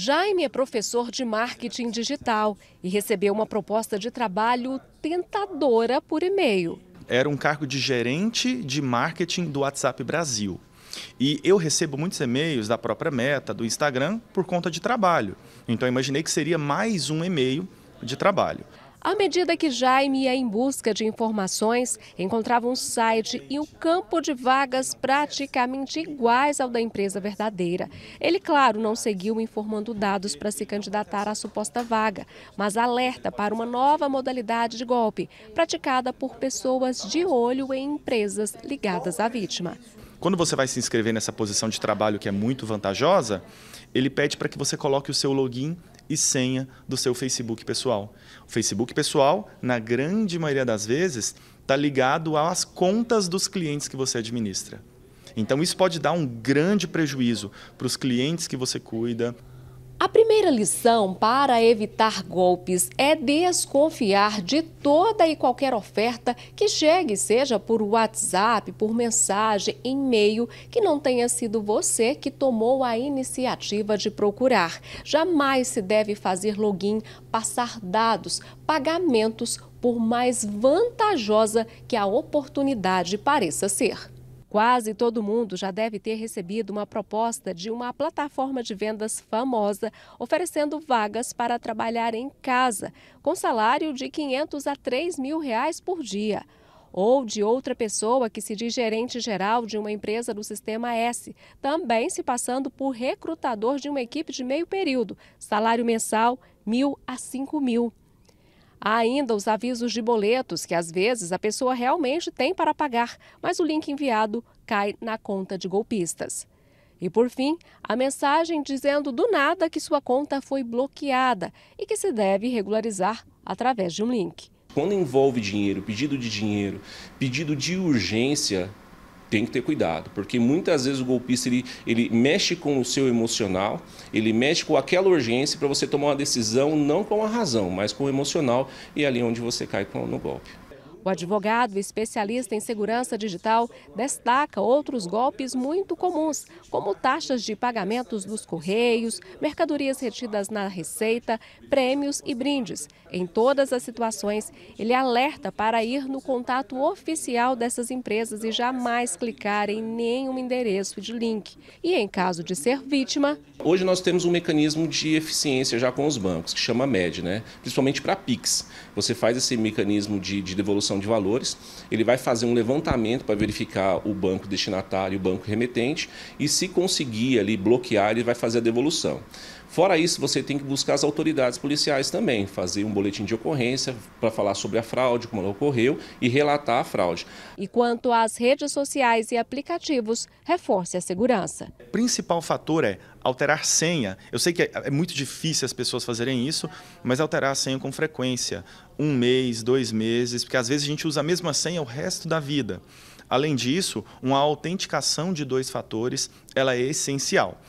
Jaime é professor de marketing digital e recebeu uma proposta de trabalho tentadora por e-mail. Era um cargo de gerente de marketing do WhatsApp Brasil. E eu recebo muitos e-mails da própria Meta, do Instagram, por conta de trabalho. Então imaginei que seria mais um e-mail de trabalho. À medida que Jaime ia em busca de informações, encontrava um site e um campo de vagas praticamente iguais ao da empresa verdadeira. Ele, claro, não seguiu informando dados para se candidatar à suposta vaga, mas alerta para uma nova modalidade de golpe, praticada por pessoas de olho em empresas ligadas à vítima. Quando você vai se inscrever nessa posição de trabalho que é muito vantajosa, ele pede para que você coloque o seu login e senha do seu Facebook pessoal. O Facebook pessoal, na grande maioria das vezes, está ligado às contas dos clientes que você administra. Então, isso pode dar um grande prejuízo para os clientes que você cuida, a primeira lição para evitar golpes é desconfiar de toda e qualquer oferta que chegue, seja por WhatsApp, por mensagem, e-mail, que não tenha sido você que tomou a iniciativa de procurar. Jamais se deve fazer login, passar dados, pagamentos, por mais vantajosa que a oportunidade pareça ser. Quase todo mundo já deve ter recebido uma proposta de uma plataforma de vendas famosa oferecendo vagas para trabalhar em casa, com salário de 500 a 3 mil reais por dia ou de outra pessoa que se diz gerente geral de uma empresa do sistema S, também se passando por recrutador de uma equipe de meio período, salário mensal mil a cinco mil. Há ainda os avisos de boletos, que às vezes a pessoa realmente tem para pagar, mas o link enviado cai na conta de golpistas. E por fim, a mensagem dizendo do nada que sua conta foi bloqueada e que se deve regularizar através de um link. Quando envolve dinheiro, pedido de dinheiro, pedido de urgência, tem que ter cuidado, porque muitas vezes o golpista ele, ele mexe com o seu emocional, ele mexe com aquela urgência para você tomar uma decisão não com a razão, mas com o emocional e é ali onde você cai no golpe. O advogado especialista em segurança digital destaca outros golpes muito comuns, como taxas de pagamentos dos correios, mercadorias retidas na receita, prêmios e brindes. Em todas as situações, ele alerta para ir no contato oficial dessas empresas e jamais clicar em nenhum endereço de link. E em caso de ser vítima. Hoje nós temos um mecanismo de eficiência já com os bancos, que chama MED, né? principalmente para PIX. Você faz esse mecanismo de, de devolução de Valores, ele vai fazer um levantamento para verificar o banco destinatário e o banco remetente, e se conseguir ali bloquear, ele vai fazer a devolução. Fora isso, você tem que buscar as autoridades policiais também, fazer um boletim de ocorrência para falar sobre a fraude, como ela ocorreu e relatar a fraude. E quanto às redes sociais e aplicativos, reforce a segurança. O principal fator é alterar senha. Eu sei que é, é muito difícil as pessoas fazerem isso, mas alterar a senha com frequência. Um mês, dois meses, porque às vezes a gente usa a mesma senha o resto da vida. Além disso, uma autenticação de dois fatores ela é essencial.